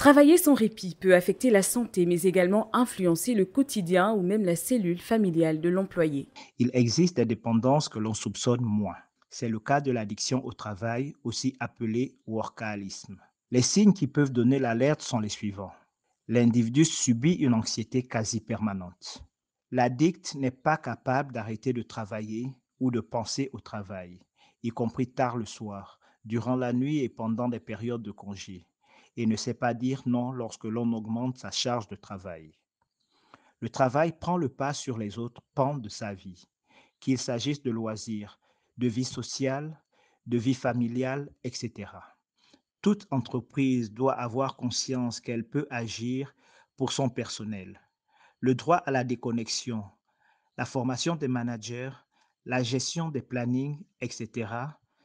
Travailler sans répit peut affecter la santé, mais également influencer le quotidien ou même la cellule familiale de l'employé. Il existe des dépendances que l'on soupçonne moins. C'est le cas de l'addiction au travail, aussi appelée workaholisme. Les signes qui peuvent donner l'alerte sont les suivants. L'individu subit une anxiété quasi permanente. L'addict n'est pas capable d'arrêter de travailler ou de penser au travail, y compris tard le soir, durant la nuit et pendant des périodes de congé et ne sait pas dire non lorsque l'on augmente sa charge de travail. Le travail prend le pas sur les autres pans de sa vie, qu'il s'agisse de loisirs, de vie sociale, de vie familiale, etc. Toute entreprise doit avoir conscience qu'elle peut agir pour son personnel. Le droit à la déconnexion, la formation des managers, la gestion des plannings, etc.,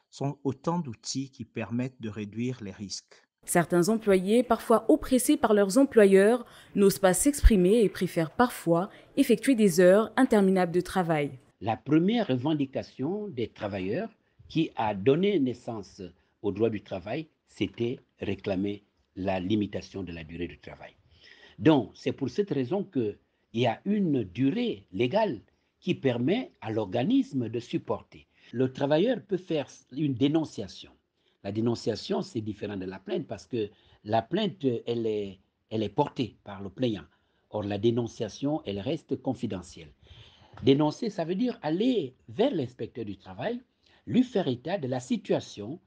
sont autant d'outils qui permettent de réduire les risques. Certains employés, parfois oppressés par leurs employeurs, n'osent pas s'exprimer et préfèrent parfois effectuer des heures interminables de travail. La première revendication des travailleurs qui a donné naissance au droit du travail, c'était réclamer la limitation de la durée du travail. Donc, c'est pour cette raison qu'il y a une durée légale qui permet à l'organisme de supporter. Le travailleur peut faire une dénonciation la dénonciation, c'est différent de la plainte parce que la plainte, elle est, elle est portée par le plaignant. Or, la dénonciation, elle reste confidentielle. Dénoncer, ça veut dire aller vers l'inspecteur du travail, lui faire état de la situation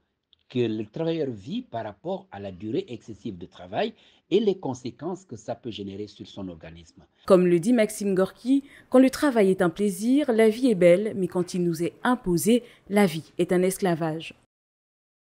que le travailleur vit par rapport à la durée excessive de travail et les conséquences que ça peut générer sur son organisme. Comme le dit Maxime Gorky, quand le travail est un plaisir, la vie est belle, mais quand il nous est imposé, la vie est un esclavage.